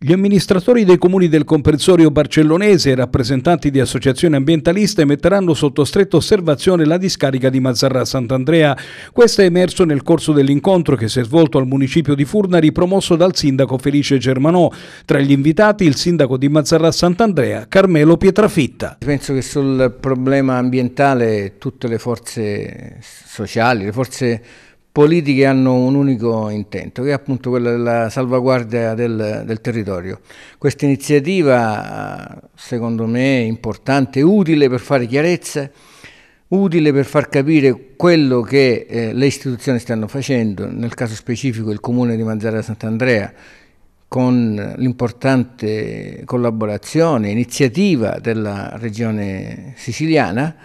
Gli amministratori dei comuni del comprensorio barcellonese e rappresentanti di associazioni ambientaliste metteranno sotto stretta osservazione la discarica di Mazzarra Sant'Andrea. Questo è emerso nel corso dell'incontro che si è svolto al municipio di Furnari promosso dal sindaco Felice Germanò. Tra gli invitati il sindaco di Mazzarra Sant'Andrea, Carmelo Pietrafitta. Penso che sul problema ambientale tutte le forze sociali, le forze politiche hanno un unico intento, che è appunto quello della salvaguardia del, del territorio. Questa iniziativa, secondo me, è importante, utile per fare chiarezza, utile per far capire quello che eh, le istituzioni stanno facendo, nel caso specifico il Comune di Manzara Sant'Andrea, con l'importante collaborazione, iniziativa della regione siciliana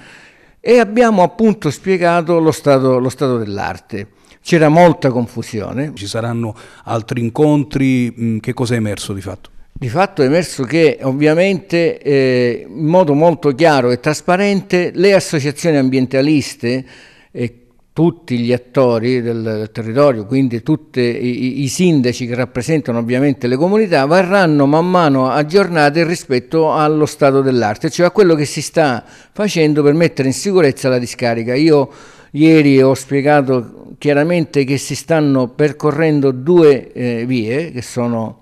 e abbiamo appunto spiegato lo stato, stato dell'arte c'era molta confusione. Ci saranno altri incontri, mm, che cosa è emerso di fatto? Di fatto è emerso che ovviamente eh, in modo molto chiaro e trasparente le associazioni ambientaliste e tutti gli attori del, territorio, quindi tutti i, sindaci che rappresentano ovviamente le comunità, verranno man mano aggiornate rispetto allo stato dell'arte, cioè a quello che si sta facendo per mettere in sicurezza la discarica. Io ieri ho spiegato chiaramente che si stanno percorrendo due eh, vie che sono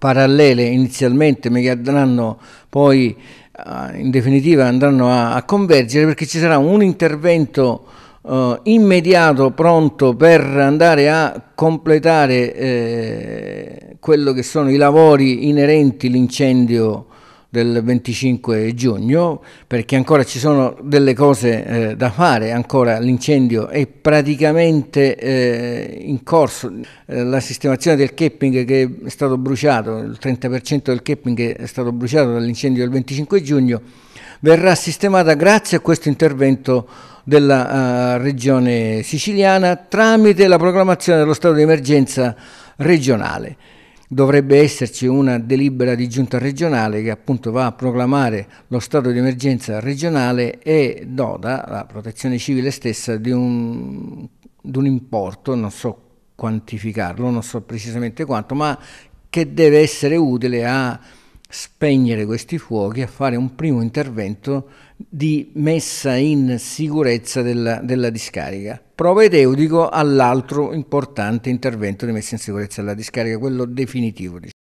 parallele inizialmente ma che andranno poi eh, in definitiva andranno a, a, convergere perché ci sarà un intervento eh, immediato pronto per andare a completare eh, quello che sono i lavori inerenti l'incendio del 25 giugno perché ancora ci sono delle cose eh, da fare, ancora l'incendio è praticamente eh, in corso, eh, la sistemazione del capping che è stato bruciato, il 30% del capping che è stato bruciato dall'incendio del 25 giugno verrà sistemata grazie a questo intervento della uh, regione siciliana tramite la proclamazione dello stato di emergenza regionale dovrebbe esserci una delibera di giunta regionale che appunto va a proclamare lo stato di emergenza regionale e dota la protezione civile stessa di un, di un importo, non so quantificarlo, non so precisamente quanto, ma che deve essere utile a spegnere questi fuochi, e fare un primo intervento di messa in sicurezza della, della discarica. Propedeutico all'altro importante intervento di messa in sicurezza della discarica, quello definitivo. Diciamo.